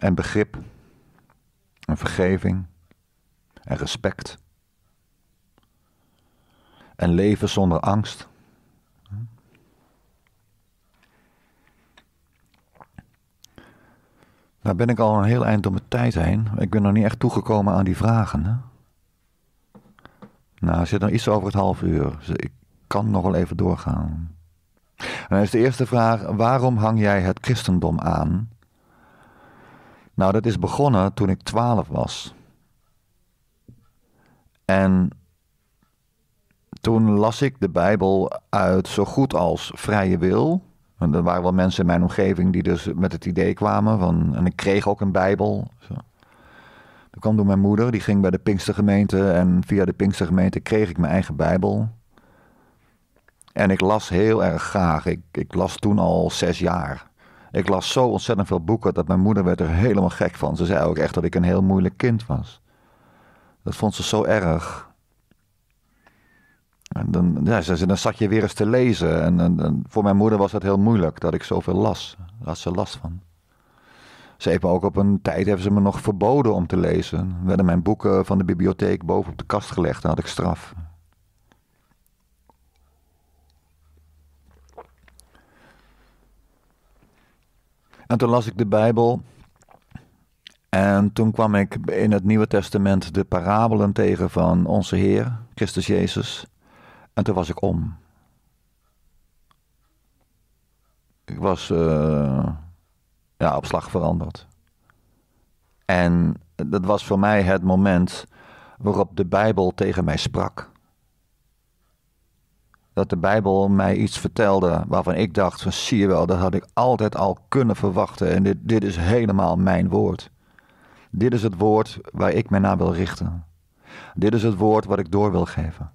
en begrip en vergeving en respect en leven zonder angst. Daar ben ik al een heel eind om mijn tijd heen. Ik ben nog niet echt toegekomen aan die vragen. Hè? Nou, er zit nog iets over het half uur. Dus ik kan nog wel even doorgaan. En dan is de eerste vraag: waarom hang jij het christendom aan nou, dat is begonnen toen ik 12 was. En toen las ik de Bijbel uit zo goed als vrije wil. En er waren wel mensen in mijn omgeving die dus met het idee kwamen van. En ik kreeg ook een Bijbel. Zo. Dat kwam door mijn moeder, die ging bij de Pinkstergemeente. En via de Pinkstergemeente kreeg ik mijn eigen Bijbel. En ik las heel erg graag. Ik, ik las toen al zes jaar. Ik las zo ontzettend veel boeken dat mijn moeder werd er helemaal gek van. Ze zei ook echt dat ik een heel moeilijk kind was. Dat vond ze zo erg. En dan, ja, ze, dan zat je weer eens te lezen. En, en, voor mijn moeder was dat heel moeilijk dat ik zoveel las. Daar ze last van. Ze heeft me ook op een tijd hebben ze me nog verboden om te lezen. Er werden mijn boeken van de bibliotheek boven op de kast gelegd. Dan had ik straf. En toen las ik de Bijbel. En toen kwam ik in het Nieuwe Testament de parabelen tegen van onze Heer, Christus Jezus. En toen was ik om. Ik was eh, ja, op slag veranderd. En dat was voor mij het moment waarop de Bijbel tegen mij sprak dat de Bijbel mij iets vertelde waarvan ik dacht van zie je wel, dat had ik altijd al kunnen verwachten en dit, dit is helemaal mijn woord. Dit is het woord waar ik mij naar wil richten. Dit is het woord wat ik door wil geven.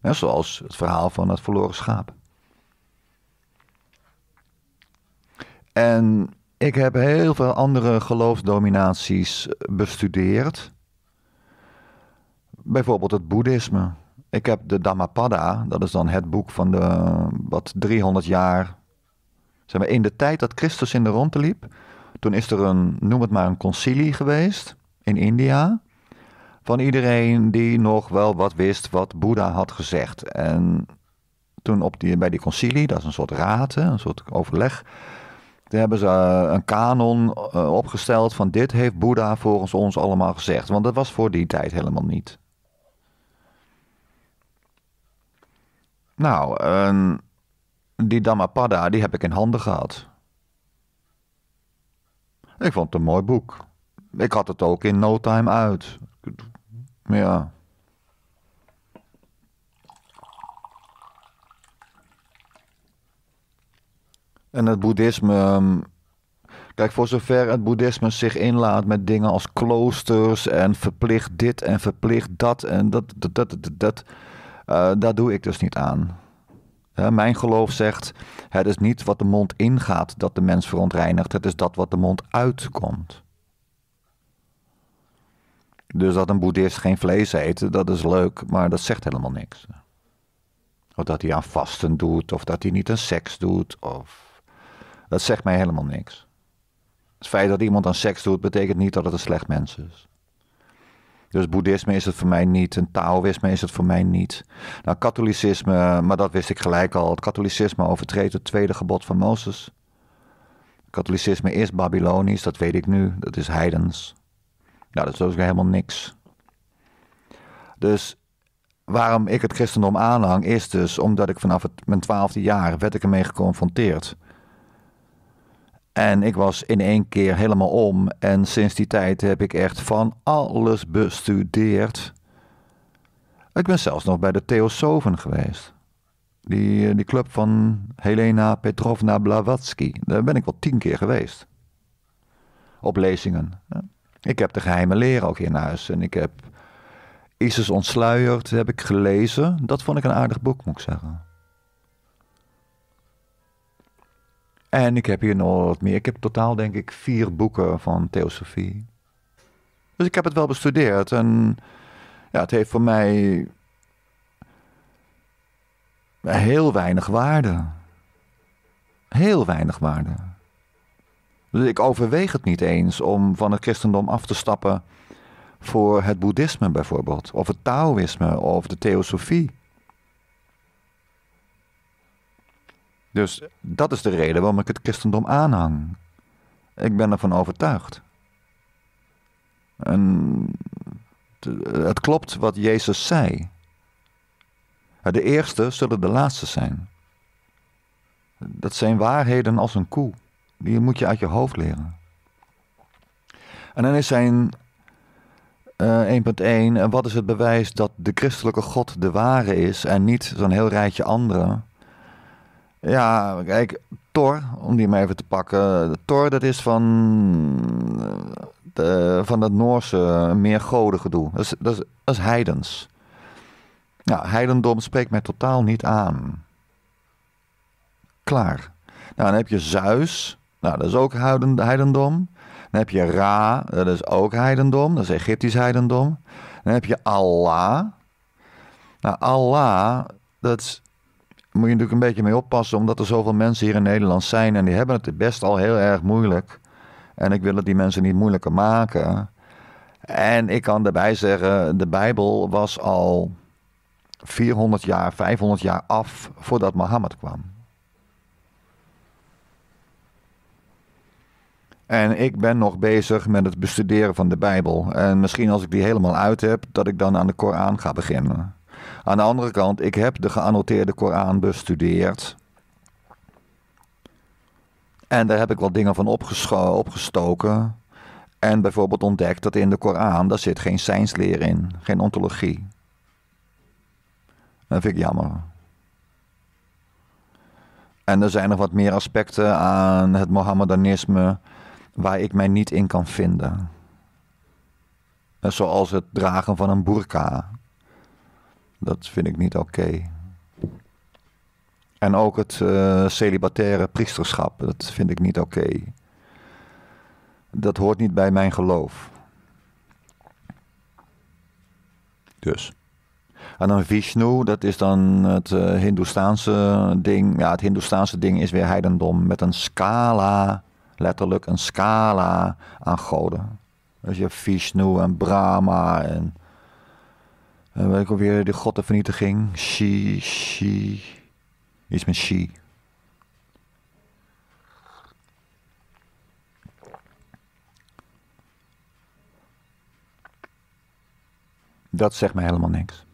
En zoals het verhaal van het verloren schaap. En ik heb heel veel andere geloofsdominaties bestudeerd. Bijvoorbeeld het boeddhisme. Ik heb de Dhammapada, dat is dan het boek van de, wat 300 jaar, zeg maar in de tijd dat Christus in de rondte liep, toen is er een, noem het maar een concilie geweest in India, van iedereen die nog wel wat wist wat Boeddha had gezegd. En toen op die, bij die concilie, dat is een soort raad, een soort overleg, toen hebben ze eh, een kanon eh, opgesteld van dit heeft Boeddha volgens ons allemaal gezegd. Want dat was voor die tijd helemaal niet. Nou, die Dhammapada die heb ik in handen gehad. Ik vond het een mooi boek. Ik had het ook in no time uit. Ja. En het boeddhisme. Ehm, kijk, voor zover het boeddhisme zich inlaat met dingen als kloosters en verplicht dit en verplicht dat en dat, dat, dat, dat, dat uh, daar doe ik dus niet aan. mijn geloof zegt: het is niet wat de mond ingaat dat de mens verontreinigt, het is dat wat de mond uitkomt. Dus dat een boeddhist geen vlees eet, dat is leuk, maar dat zegt helemaal niks. Of dat hij aan vasten doet, of dat hij niet aan seks doet, of... Dat zegt mij helemaal niks. Het feit dat iemand aan seks doet, betekent niet dat het een slecht mens is. Dus boeddhisme is het voor mij niet. En Taoïsme is het voor mij niet. Nou, katholicisme, maar dat wist ik gelijk al. Het katholicisme overtreedt het tweede gebod van Mozes. Katholicisme is Babylonisch, dat weet ik nu. Dat is heidens. Nou, dat is ook helemaal niks. Dus waarom ik het christendom aanhang, is dus omdat ik vanaf het, mijn twaalfde jaar werd ik ermee geconfronteerd. En ik was in één keer helemaal om. En sinds die tijd heb ik echt van alles bestudeerd. Ik ben zelfs nog bij de Theosofen geweest. Die, eh, die club van Helena Petrovna Blavatsky. Daar ben ik wel tien keer geweest. Op lezingen. Ik heb de geheime leren ook in huis. En ik heb Isis ontsluierd, heb ik gelezen. Dat vond ik een aardig boek, moet ik zeggen. En ik heb hier nog wat meer. Ik heb totaal denk ik vier boeken van Theosofie. Dus ik heb het wel bestudeerd. En ja, het heeft voor mij heel weinig waarde. Heel weinig waarde. Dus ik overweeg het niet eens om van het christendom af te stappen voor het boeddhisme bijvoorbeeld. Of het taoïsme of de theosofie. Dus dat is de reden waarom ik het christendom aanhang. Ik ben ervan overtuigd. En het klopt wat Jezus zei. De eerste zullen de laatste zijn. Dat zijn waarheden als een koe. Die moet je uit je hoofd leren. En dan is zijn 1.1. Eh, en wat is het bewijs dat de christelijke God de ware is en niet zo'n heel rijtje anderen? Ja, kijk, Thor, om die maar even te pakken. Thor, dat is van, eh, de, van dat Noorse meer goden gedoe. Dat is, dat, is, heidens. Nou, heidendom spreekt mij totaal niet aan. Klaar. Nou, dan heb je Zeus. Nou, dat is ook heidendom. Dan heb je Ra, dat is ook heidendom. Dat is Egyptisch heidendom. Dan heb je Allah. Nou, Allah, dat is moet je natuurlijk een beetje mee oppassen, omdat er zoveel mensen hier in Nederland zijn en die hebben het best al heel erg moeilijk. En ik wil het die mensen niet moeilijker maken. En ik kan daarbij zeggen, de Bijbel was al 400 jaar, 500 jaar af voordat Mohammed kwam. En ik ben nog bezig met het bestuderen van de Bijbel. En misschien als ik die helemaal uit heb, dat ik dan aan de Koran ga beginnen. Aan de andere kant, ik heb de geannoteerde Koran bestudeerd. En daar heb ik wat dingen van opgestoken. En bijvoorbeeld ontdekt dat in de Koran, daar zit geen seinsleer in, geen ontologie. Dat vind ik jammer. En er zijn nog wat meer aspecten aan het Mohammedanisme waar ik mij niet in kan vinden. Zoals het dragen van een burka dat vind ik niet oké. En ook het eh, celibataire priesterschap, dat vind ik niet oké. Dat hoort niet bij mijn geloof. Dus. En dan Vishnu, dat is dan het eh, Hindoestaanse ding. Ja, het Hindoestaanse ding is weer heidendom met een scala, letterlijk een scala aan goden. Dus je hebt Vishnu en Brahma en en eh, weer ik god de goddenvernietiging. She, she. Iets met she. Dat zegt mij helemaal niks.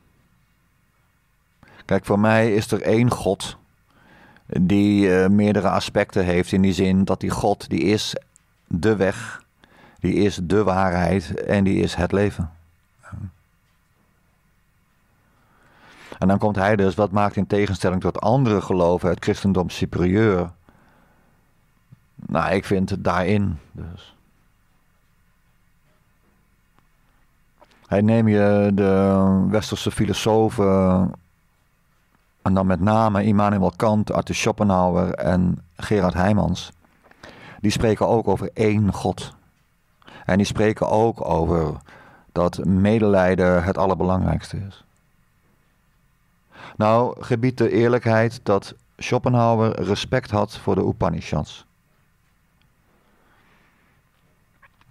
Kijk, voor mij is er één God die eh, meerdere aspecten heeft. In die zin dat die God, die is de weg, die is de waarheid en die is het leven. En dan komt hij dus, wat maakt in tegenstelling tot andere geloven het christendom superieur? Nou, ik vind het daarin dus. Hij neemt je de westerse filosofen, en dan met name Immanuel Kant, Arthur Schopenhauer en Gerard Heijmans, die spreken ook over één God. En die spreken ook over dat medelijden het allerbelangrijkste is. Nou, gebied de eerlijkheid dat Schopenhauer respect had voor de Upanishads.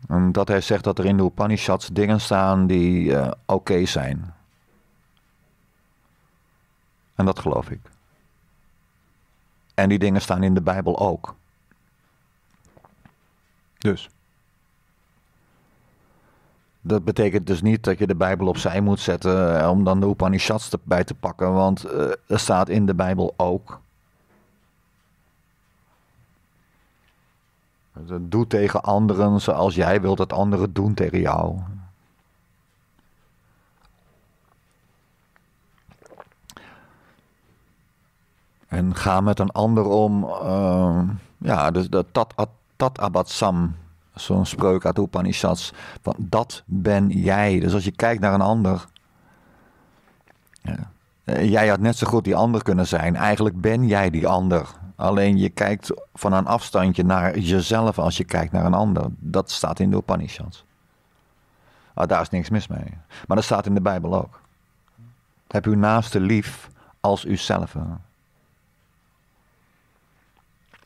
En dat hij zegt dat er in de Upanishads dingen staan die eh, oké zijn. En dat geloof ik. En die dingen staan in de Bijbel ook. Dus. Dat betekent dus niet dat je de Bijbel opzij moet zetten eh, om dan de Upanishads erbij te pakken, want uh, er staat in de Bijbel ook. Doe tegen anderen zoals jij wilt dat anderen doen tegen jou. En ga met een ander om. Eh, ja, dus dat tat, tat abatsam Zo'n spreuk uit Upanishads. Van, dat ben jij. Dus als je kijkt naar een ander. Ja, eh, jij had net zo goed die ander kunnen zijn. Eigenlijk ben jij die ander. Alleen je kijkt van een afstandje naar jezelf als je kijkt naar een ander. Dat staat in de Upanishads. Ah, daar is niks mis mee. Maar dat staat in de Bijbel ook. Heb uw naaste lief als uzelf.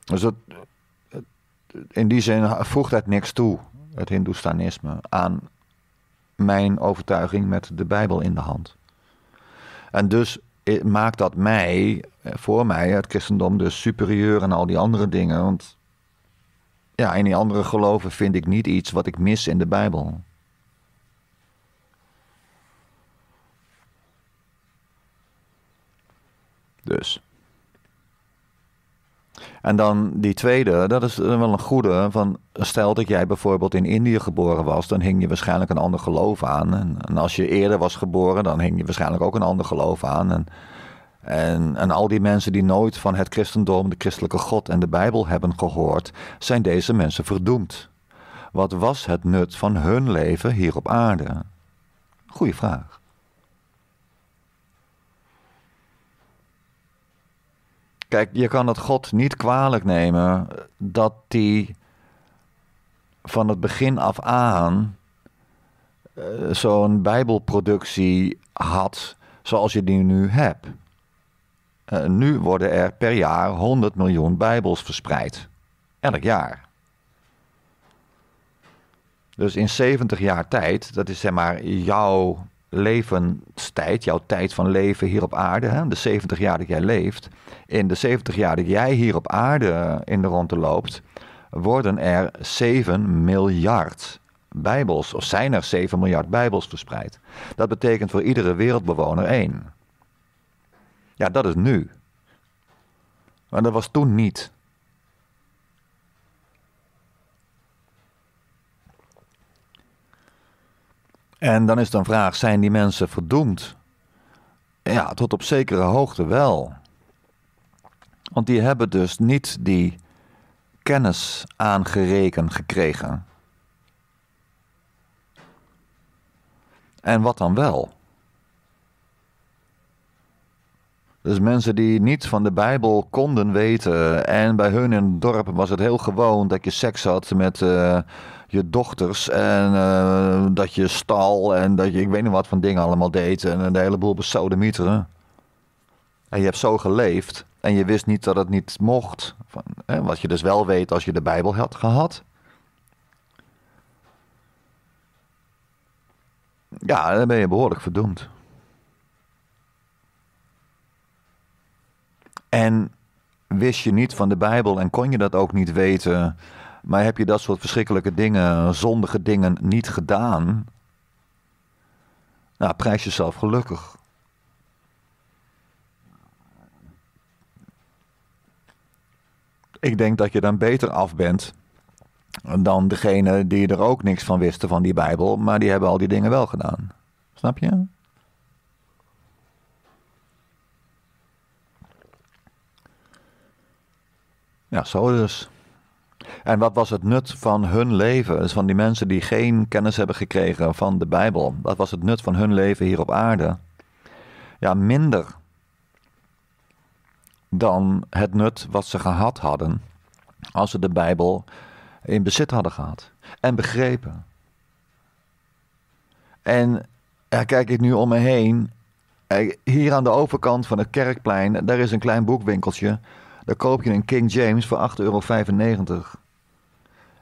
Dus dat, in die zin voegt het niks toe, het Hindoestanisme, aan mijn overtuiging met de Bijbel in de hand. En dus maakt dat mij, eh, voor mij, het christendom dus superieur aan al die andere dingen. Want ja, in die andere geloven vind ik niet iets wat ik mis in de Bijbel. Dus. En dan die tweede, dat is wel een goede. Van, stel dat jij bijvoorbeeld in Indië geboren was, dan hing je waarschijnlijk een ander geloof aan. En, als je eerder was geboren, dan hing je waarschijnlijk ook een ander geloof aan. En, en, en, al die mensen die nooit van het christendom, de christelijke God en de Bijbel hebben gehoord, zijn deze mensen verdoemd. Wat was het nut van hun leven hier op aarde? Goeie vraag. Kijk, je kan het God niet kwalijk nemen dat hij van het begin af aan eh, zo'n Bijbelproductie had zoals je die nu hebt. Eh, nu worden er per jaar 100 miljoen Bijbels verspreid. Elk jaar. Dus in 70 jaar tijd, dat is zeg maar jouw levenstijd, jouw tijd van leven hier op aarde, hè, de 70 jaar dat jij leeft, in de 70 jaar dat jij hier op aarde eh, in de rondte loopt, worden er 7 miljard Bijbels, of zijn er 7 miljard Bijbels verspreid. Dat betekent voor iedere wereldbewoner één. Ja, dat is nu. Maar dat was toen niet. En dan is dan vraag: zijn die mensen verdoemd? Ja, tot op zekere hoogte wel. Want die hebben dus niet die kennis aangereken gekregen. En wat dan wel? Dus mensen die niets van de Bijbel konden weten. En bij hun in het dorp was het heel gewoon dat je seks had met eh, je dochters. En eh, dat je stal en dat je ik weet niet wat van dingen allemaal deed. En een heleboel besodemieteren. En je hebt zo geleefd. En je wist niet dat het niet mocht. Van, hè, wat je dus wel weet als je de Bijbel had gehad. Ja, dan ben je behoorlijk verdoemd. En wist je niet van de Bijbel en kon je dat ook niet weten, maar heb je dat soort verschrikkelijke dingen, zondige dingen niet gedaan, nou, prijs jezelf gelukkig. Ik denk dat je dan beter af bent dan degene die er ook niks van wisten van die Bijbel, maar die hebben al die dingen wel gedaan. Snap je? Ja, zo dus. En wat was het nut van hun leven? Dus van die mensen die geen kennis hebben gekregen van de Bijbel. Wat was het nut van hun leven hier op aarde? Ja, minder dan het nut wat ze gehad hadden als ze de Bijbel in bezit hadden gehad en begrepen. En kijk ik nu om me heen. Hier aan de overkant van het kerkplein, daar is een klein boekwinkeltje dan koop je een King James voor 8,95 euro.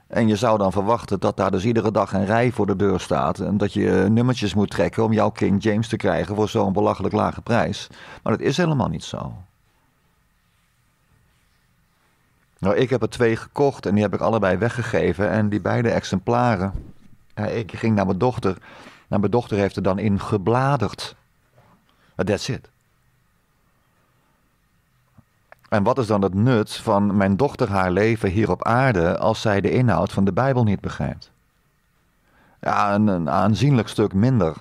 En je zou dan verwachten dat daar dus iedere dag een rij voor de deur staat. En dat je eh, nummertjes moet trekken om jouw King James te krijgen voor zo'n belachelijk lage prijs. Maar dat is helemaal niet zo. Nou, ik heb er twee gekocht en die heb ik allebei weggegeven. En die beide exemplaren. ik ging naar mijn dochter. En nou, mijn dochter heeft er dan in gebladerd. That's it. En wat is dan het nut van mijn dochter haar leven hier op aarde als zij de inhoud van de Bijbel niet begrijpt? Ja, een, aanzienlijk stuk minder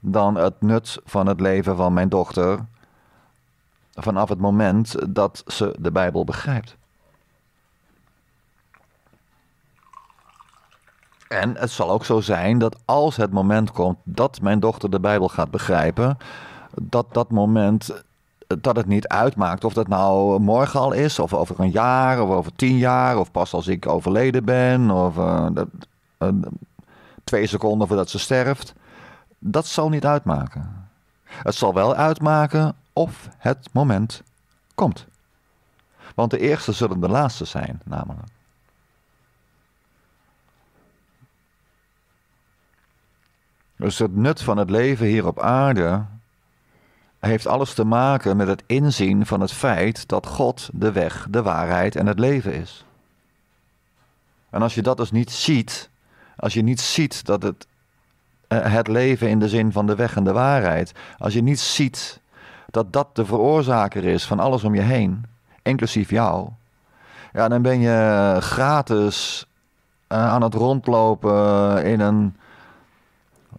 dan het nut van het leven van mijn dochter vanaf het moment dat ze de Bijbel begrijpt. En het zal ook zo zijn dat als het moment komt dat mijn dochter de Bijbel gaat begrijpen, dat dat moment dat het niet uitmaakt of dat nou morgen al is, of over een jaar, of over tien jaar, of pas als ik overleden ben, of eh, dat, eh, twee seconden voordat ze sterft. Dat zal niet uitmaken. Het zal wel uitmaken of het moment komt. Want de eerste zullen de laatste zijn, namelijk. Dus het nut van het leven hier op aarde heeft alles te maken met het inzien van het feit dat God de weg, de waarheid en het leven is. En als je dat dus niet ziet, als je niet ziet dat het, eh, het leven in de zin van de weg en de waarheid, als je niet ziet dat dat de veroorzaker is van alles om je heen, inclusief jou, ja, dan ben je gratis eh, aan het rondlopen in een,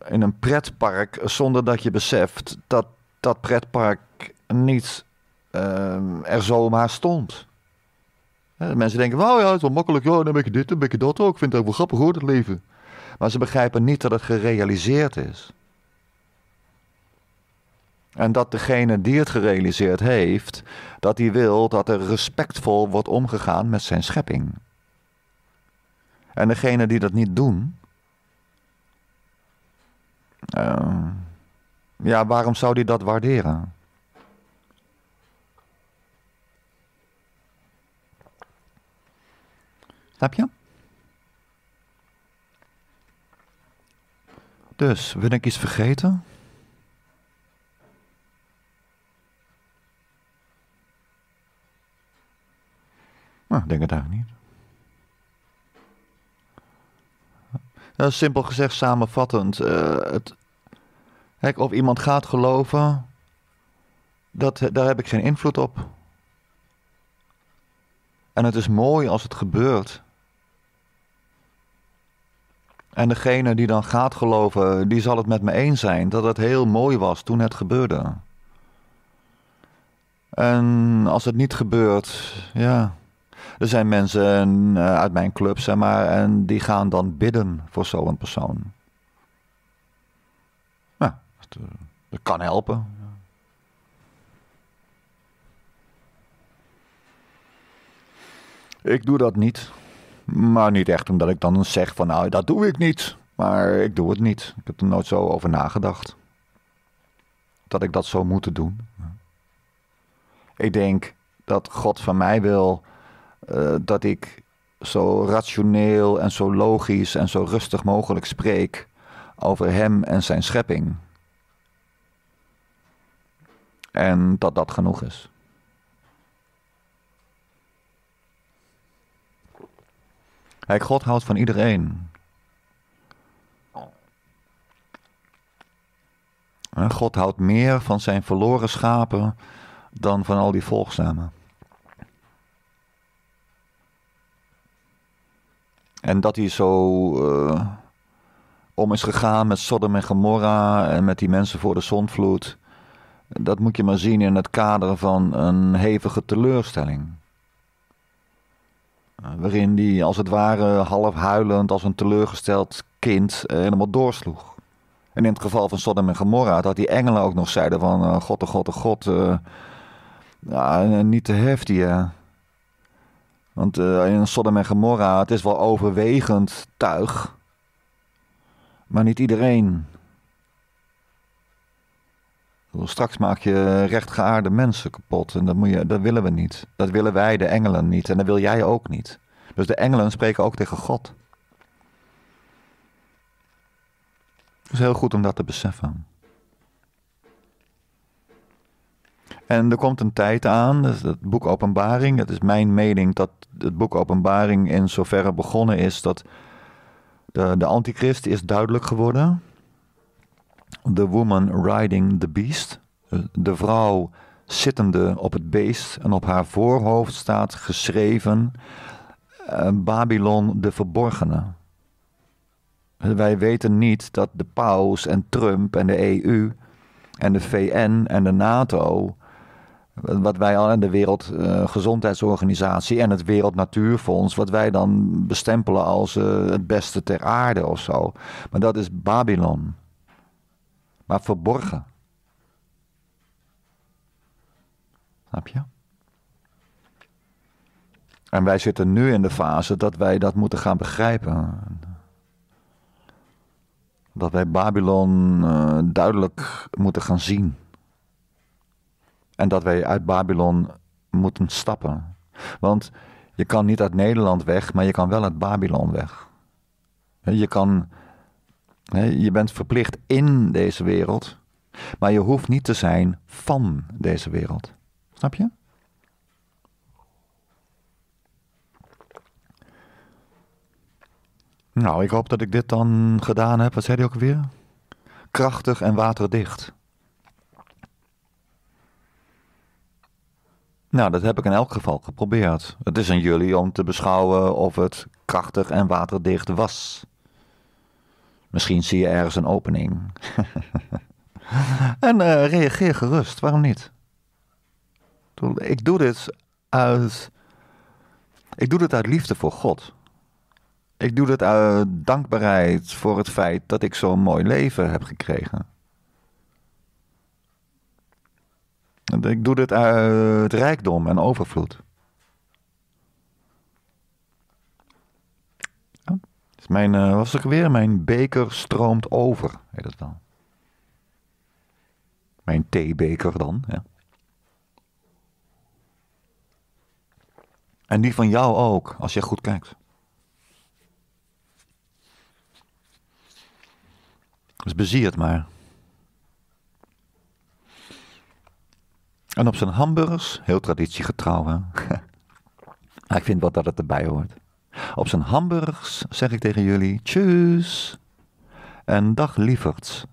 in een pretpark zonder dat je beseft dat dat pretpark niet ehm, er zomaar stond. mensen denken, wauw nou ja, het is wel makkelijk, ja, dan ben je dit, dan ben je dat ook. Ik vind het ook wel grappig hoor, het leven. Maar ze begrijpen niet dat het gerealiseerd is. En dat degene die het gerealiseerd heeft, dat hij wil dat er respectvol wordt omgegaan met zijn schepping. En degene die dat niet doen, ehm, ja, waarom zou die dat waarderen? Snap je? Dus, wil ik iets vergeten? Nou, denk het eigenlijk niet. Nou, simpel gezegd, samenvattend, uh, het, Kijk, of iemand gaat geloven, dat, daar heb ik geen invloed op. En het is mooi als het gebeurt. En degene die dan gaat geloven, die zal het met me eens zijn dat het heel mooi was toen het gebeurde. En als het niet gebeurt, ja. Er zijn mensen eh, uit mijn club, zeg maar, en die gaan dan bidden voor zo'n persoon dat, kan helpen. Ik doe dat niet. Maar niet echt omdat ik dan zeg van nou, dat doe ik niet. Maar ik doe het niet. Ik heb er nooit zo over nagedacht. Dat ik dat zou moeten doen. Ik denk dat God van mij wil eh, dat ik zo rationeel en zo logisch en zo rustig mogelijk spreek over Hem en zijn schepping. En dat dat genoeg is. Kijk, God houdt van iedereen. God houdt meer van zijn verloren schapen dan van al die volgzamen. En dat hij zo eh, om is gegaan met Sodom en Gomorra en met die mensen voor de zondvloed. Dat moet je maar zien in het kader van een hevige teleurstelling. Eh, waarin die als het ware half huilend als een teleurgesteld kind eh, helemaal doorsloeg. En in het geval van Sodom en Gomorra, dat die engelen ook nog zeiden van... Eh, God, oh God, oh God, uh, ja, niet te heftig, hè. Want in Sodom en Gomorra, het is wel overwegend tuig. Maar niet iedereen. Straks maak je rechtgeaarde mensen kapot. En dat, moet je, dat willen we niet. Dat willen wij, de engelen, niet. En dat wil jij ook niet. Dus de engelen spreken ook tegen God. Het is heel goed om dat te beseffen. En er komt een tijd aan, het boek Openbaring. Het is mijn mening dat het boek Openbaring in zoverre begonnen is dat de, de antichrist is duidelijk geworden. The Woman Riding the Beast. Eh, de vrouw zittende op het beest en op haar voorhoofd staat geschreven eh, Babylon de Verborgene. Eh, wij weten niet dat de paus en Trump en de EU en de VN en de NATO, wat wij al en de Wereldgezondheidsorganisatie en het Wereld wat wij dan bestempelen als het beste ter aarde of zo. Maar dat is Babylon maar verborgen. Snap je? En wij zitten nu in de fase dat wij dat moeten gaan begrijpen. Dat wij Babylon eh, duidelijk moeten gaan zien. En dat wij uit Babylon moeten stappen. Want je kan niet uit Nederland weg, maar je kan wel uit Babylon weg. Je kan je bent verplicht in deze wereld, maar je hoeft niet te zijn van deze wereld. Snap je? Nou, ik hoop dat ik dit dan gedaan heb. Wat zei hij ook weer? Krachtig en waterdicht. Nou, dat heb ik in elk geval geprobeerd. Het is aan jullie om te beschouwen of het krachtig en waterdicht was. Misschien zie je ergens een opening. [LAUGHS] en eh, reageer gerust, waarom niet? Ik doe dit uit. Ik doe dit uit liefde voor God. Ik doe dit uit dankbaarheid voor het feit dat ik zo'n mooi leven heb gekregen. Ik doe dit uit rijkdom en overvloed. Mijn, eh, was er weer? Mijn beker stroomt over, heet het dan. Mijn theebeker dan, ja. En die van jou ook, als je goed kijkt. Dus bezier het maar. En op zijn hamburgers, heel traditiegetrouw [LAUGHS] ik vind wel dat het erbij hoort. Op zijn hamburgers zeg ik tegen jullie tjus en dag lieverds.